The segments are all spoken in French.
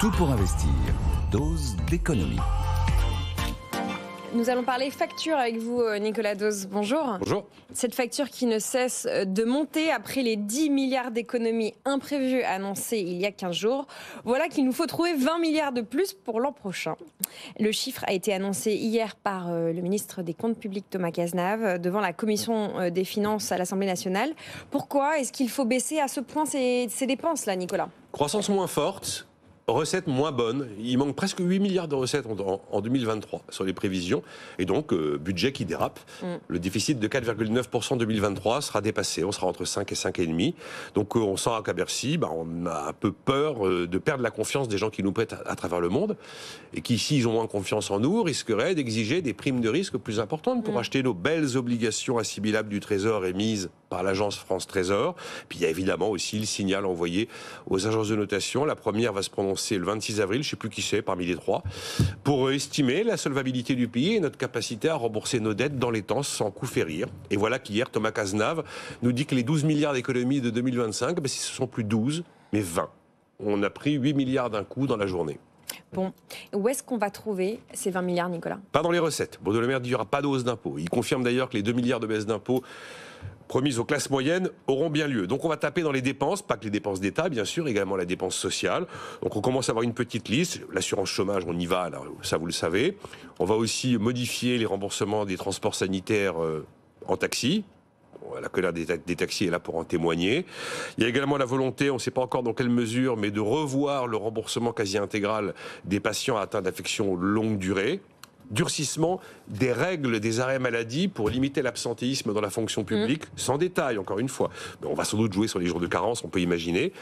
Tout pour investir. Dose d'économie. Nous allons parler facture avec vous, euh, Nicolas Dose. Bonjour. Bonjour. Cette facture qui ne cesse euh, de monter après les 10 milliards d'économies imprévues annoncées il y a 15 jours. Voilà qu'il nous faut trouver 20 milliards de plus pour l'an prochain. Le chiffre a été annoncé hier par euh, le ministre des Comptes publics, Thomas Cazenave, devant la Commission des Finances à l'Assemblée nationale. Pourquoi est-ce qu'il faut baisser à ce point ces, ces dépenses-là, Nicolas Croissance moins forte, recettes moins bonnes. Il manque presque 8 milliards de recettes en, 2023 sur les prévisions. Et donc, euh, budget qui dérape. Mm. Le déficit de 4,9% en 2023 sera dépassé. On sera entre 5 et 5,5. Donc, euh, on sent à Bercy, bah, on a un peu peur euh, de perdre la confiance des gens qui nous prêtent à, travers le monde et qui, s'ils ont moins confiance en nous, risqueraient d'exiger des primes de risque plus importantes pour mm. acheter nos belles obligations assimilables du Trésor émises par l'agence France Trésor. Puis il y a évidemment aussi le signal envoyé aux agences de notation. La première va se prononcer le 26 avril, je ne sais plus qui c'est parmi les trois, pour estimer la solvabilité du pays et notre capacité à rembourser nos dettes dans les temps sans coup férir. Et voilà qu'hier, Thomas Cazenave nous dit que les 12 milliards d'économies de 2025, ben, ce sont plus 12, mais 20. On a pris 8 milliards d'un coup dans la journée. Bon, où est-ce qu'on va trouver ces 20 milliards, Nicolas Pas dans les recettes. Baudelaire dit qu'il n'y aura pas de hausse d'impôts. Il confirme d'ailleurs que les 2 milliards de baisse d'impôts promises aux classes moyennes auront bien lieu. Donc on va taper dans les dépenses, pas que les dépenses d'État, bien sûr, également la dépense sociale. Donc on commence à avoir une petite liste. L'assurance chômage, on y va, ça vous le savez. On va aussi modifier les remboursements des transports sanitaires euh, en taxi, la colère des, taxis est là pour en témoigner. Il y a également la volonté, on ne sait pas encore dans quelle mesure, mais de revoir le remboursement quasi intégral des patients atteints d'affections longue durée durcissement des règles des arrêts maladie pour limiter l'absentéisme dans la fonction publique, mm. sans détail, encore une fois. Mais on va sans doute jouer sur les jours de carence, on peut imaginer.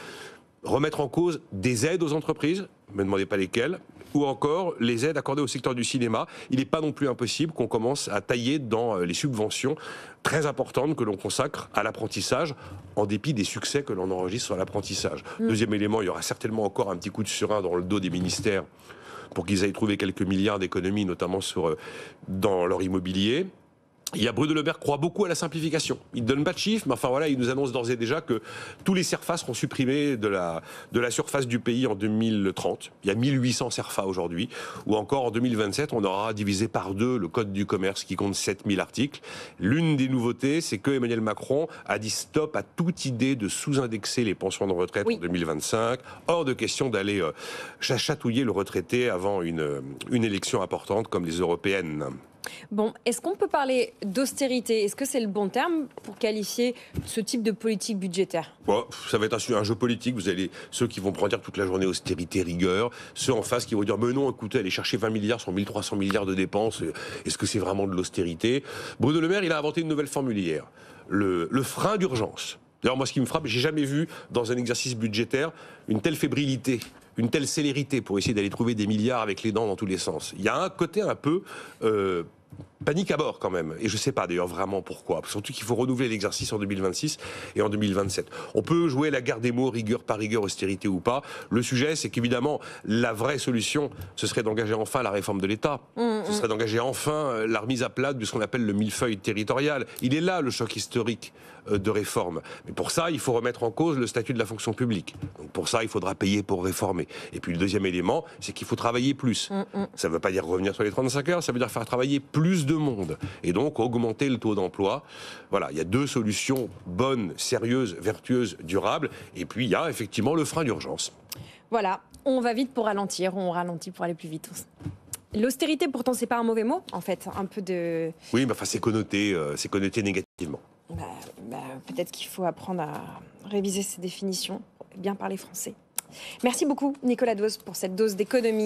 Remettre en cause des aides aux entreprises, ne me demandez pas lesquelles, ou encore les aides accordées au secteur du cinéma. Il n'est pas non plus impossible qu'on commence à tailler dans euh, les subventions très importantes que l'on consacre à l'apprentissage, en dépit des succès que l'on enregistre sur l'apprentissage. Mm. Deuxième élément, il y aura certainement encore un petit coup de surin dans le dos des ministères pour qu'ils aillent trouver quelques milliards d'économies, notamment sur, euh, dans leur immobilier. Il y a Bruno Le croit beaucoup à la simplification. Il ne donne pas de chiffres, mais enfin voilà, il nous annonce d'ores et déjà que tous les surfaces seront supprimés de la, de la surface du pays en 2030. Il y a 1800 CERFA aujourd'hui. Ou encore en 2027, on aura divisé par deux le code du commerce qui compte 7000 articles. L'une des nouveautés, c'est que Emmanuel Macron a dit stop à toute idée de sous-indexer les pensions de retraite en 2025. Hors de question d'aller euh, chatouiller le retraité avant une, euh, une élection importante comme les européennes. Bon, est-ce qu'on peut parler d'austérité Est-ce que c'est le bon terme pour qualifier ce type de politique budgétaire Ça va être un, jeu politique. Vous allez ceux qui vont prendre toute la journée austérité, rigueur, ceux en face qui vont dire mais non, écoutez, aller chercher 20 milliards sur 1300 milliards de dépenses, euh, est-ce que c'est vraiment de l'austérité Bruno Le Maire, il a inventé une nouvelle formule hier le, frein d'urgence. D'ailleurs, moi, ce qui me frappe, j'ai jamais vu dans un exercice budgétaire une telle fébrilité une telle célérité pour essayer d'aller trouver des milliards avec les dents dans tous les sens. Il y a un côté un peu euh, Panique à bord quand même. Et je ne sais pas d'ailleurs vraiment pourquoi. Surtout qu'il faut renouveler l'exercice en 2026 et en 2027. On peut jouer la garde des mots, rigueur par rigueur, austérité ou pas. Le sujet, c'est qu'évidemment, la vraie solution, ce serait d'engager enfin la réforme de l'État. Mm, mm. Ce serait d'engager enfin euh, la remise à plat de ce qu'on appelle le millefeuille territorial. Il est là le choc historique euh, de réforme. Mais pour ça, il faut remettre en cause le statut de la fonction publique. Donc pour ça, il faudra payer pour réformer. Et puis le deuxième élément, c'est qu'il faut travailler plus. Mm, ça ne veut pas dire revenir sur les 35 heures, ça veut dire faire travailler plus de monde, et donc augmenter le taux d'emploi. Voilà, il y a deux solutions bonnes, sérieuses, vertueuses, durables. Et puis il y a effectivement le frein d'urgence. Voilà, on va vite pour ralentir, on ralentit pour aller plus vite. L'austérité, pourtant, c'est pas un mauvais mot, en fait, un peu de. Oui, mais enfin, c'est connoté, euh, c'est connoté négativement. Bah, bah, peut-être qu'il faut apprendre à réviser ses définitions, bien parler français. Merci beaucoup, Nicolas Dose, pour cette dose d'économie.